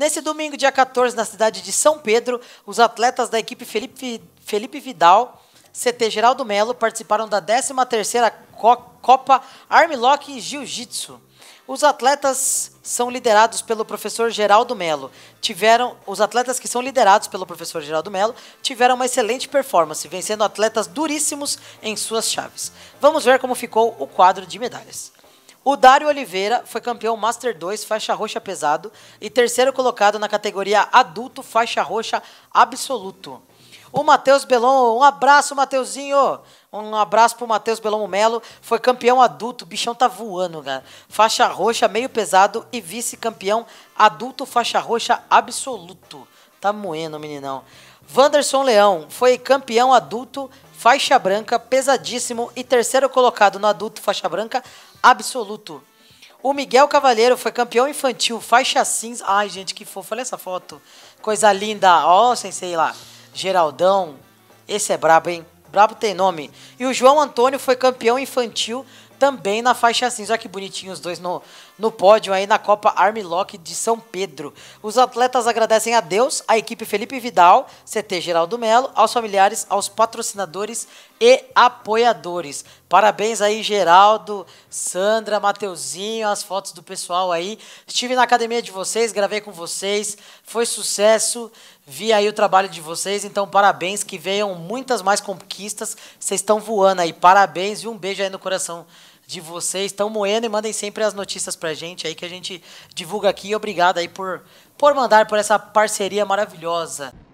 Nesse domingo, dia 14, na cidade de São Pedro, os atletas da equipe Felipe, Felipe Vidal, CT Geraldo Melo, participaram da 13ª Copa Armlock Jiu-Jitsu. Os atletas são liderados pelo professor Geraldo Melo. Tiveram os atletas que são liderados pelo professor Geraldo Melo tiveram uma excelente performance, vencendo atletas duríssimos em suas chaves. Vamos ver como ficou o quadro de medalhas. O Dário Oliveira foi campeão Master 2 faixa roxa pesado e terceiro colocado na categoria adulto faixa roxa absoluto. O Matheus Belon, um abraço, Mateuzinho! Um abraço pro Matheus Belon Melo. Foi campeão adulto, o bichão tá voando, cara. Faixa roxa, meio pesado e vice-campeão adulto, faixa roxa absoluto. Tá moendo, meninão. Vanderson Leão foi campeão adulto faixa branca, pesadíssimo, e terceiro colocado no adulto faixa branca, absoluto. O Miguel Cavalheiro foi campeão infantil, faixa cinza. Ai, gente, que fofo, olha essa foto. Coisa linda, ó, oh, sensei lá. Geraldão, esse é brabo, hein? Brabo tem nome. E o João Antônio foi campeão infantil, também na faixa cinza. Olha que bonitinho os dois no, no pódio aí na Copa Lock de São Pedro. Os atletas agradecem a Deus, à equipe Felipe Vidal, CT Geraldo Melo, aos familiares, aos patrocinadores e apoiadores. Parabéns aí, Geraldo, Sandra, Mateuzinho, as fotos do pessoal aí. Estive na academia de vocês, gravei com vocês, foi sucesso. Vi aí o trabalho de vocês, então parabéns, que venham muitas mais conquistas. Vocês estão voando aí, parabéns e um beijo aí no coração de vocês. Estão moendo e mandem sempre as notícias pra gente aí que a gente divulga aqui. Obrigado aí por, por mandar por essa parceria maravilhosa.